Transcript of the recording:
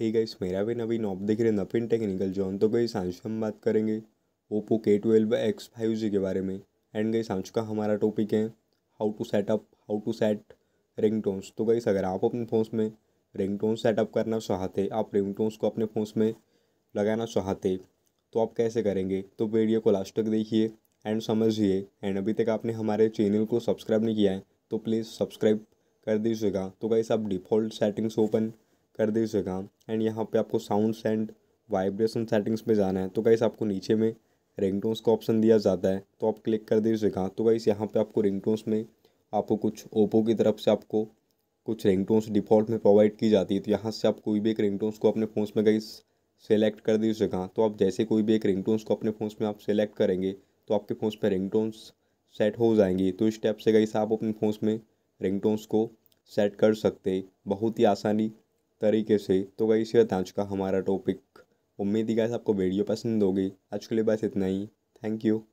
hey guys मेरा भी नवीन op देख रहे नवीन टेक्निकल जॉन तो गई आज हम बात करेंगे ओप्पो के ट्वेल्व एक्स फाइव जी के बारे में एंड गई आज का हमारा टॉपिक है how to set up how to set ringtones तो गई अगर आप अपने फ़ोन्स में रिंग टोन सेटअप करना चाहते आप रिंग टोन्स को अपने फ़ोन्स में लगाना चाहते तो आप कैसे करेंगे तो वीडियो को लास्ट तक देखिए एंड समझिए एंड अभी तक आपने हमारे चैनल को सब्सक्राइब नहीं किया है तो प्लीज़ सब्सक्राइब कर दीजिएगा तो गाइस आप डिफ़ॉल्ट सेटिंग्स ओपन कर दे इस काम एंड यहाँ पे आपको साउंड एंड वाइब्रेशन सेटिंग्स में जाना है तो गाइस आपको नीचे में रिंगटोन्स का ऑप्शन दिया जाता है तो आप क्लिक कर दे इस जगह तो गाइस यहाँ पे आपको रिंगटोन्स में आपको कुछ ओप्पो की तरफ से आपको कुछ रिंगटोन्स डिफ़ॉल्ट में प्रोवाइड की जाती है तो यहाँ से आप कोई भी एक रिंगटोन्स को अपने फ़ोन में गाइस सेलेक्ट कर दे उस जगह तो आप जैसे कोई भी एक रिंगटोन्स को अपने फ़ोन्स में आप सेलेक्ट करेंगे तो आपके पर रिंग रिंगटोन्स सेट हो जाएंगी तो इस टाइप से गाइस आप अपने फ़ोन्स में रिंगटोन्स को सेट कर सकते बहुत ही आसानी तरीके से तो गई शेयर आज का हमारा टॉपिक उम्मीद ही गाइस आपको वीडियो पसंद होगी आज के लिए बस इतना ही थैंक यू